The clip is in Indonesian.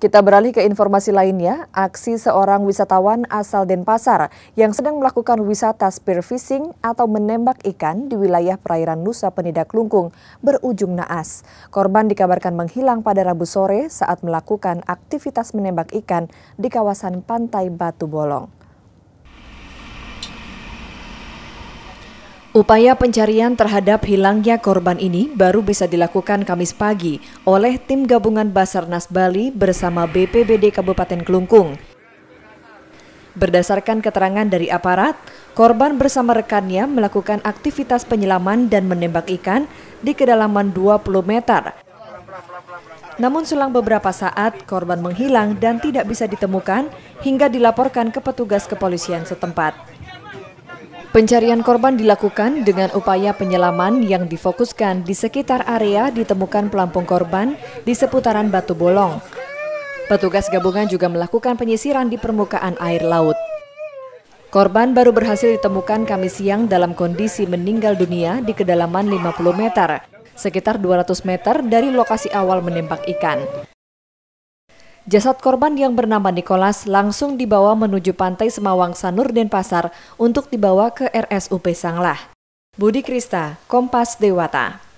Kita beralih ke informasi lainnya, aksi seorang wisatawan asal Denpasar yang sedang melakukan wisata spearfishing atau menembak ikan di wilayah perairan Nusa Penida Klungkung berujung naas. Korban dikabarkan menghilang pada Rabu sore saat melakukan aktivitas menembak ikan di kawasan Pantai Batu Bolong. Upaya pencarian terhadap hilangnya korban ini baru bisa dilakukan Kamis pagi oleh tim gabungan Basarnas Bali bersama BPBD Kabupaten Kelungkung. Berdasarkan keterangan dari aparat, korban bersama rekannya melakukan aktivitas penyelaman dan menembak ikan di kedalaman 20 meter. Namun selang beberapa saat, korban menghilang dan tidak bisa ditemukan hingga dilaporkan ke petugas kepolisian setempat. Pencarian korban dilakukan dengan upaya penyelaman yang difokuskan di sekitar area ditemukan pelampung korban di seputaran Batu Bolong. Petugas gabungan juga melakukan penyisiran di permukaan air laut. Korban baru berhasil ditemukan kami siang dalam kondisi meninggal dunia di kedalaman 50 meter, sekitar 200 meter dari lokasi awal menembak ikan. Jasad korban yang bernama Nikolas langsung dibawa menuju pantai Semawang Sanur Denpasar untuk dibawa ke RSUP Sanglah. Budi Krista, Kompas Dewata.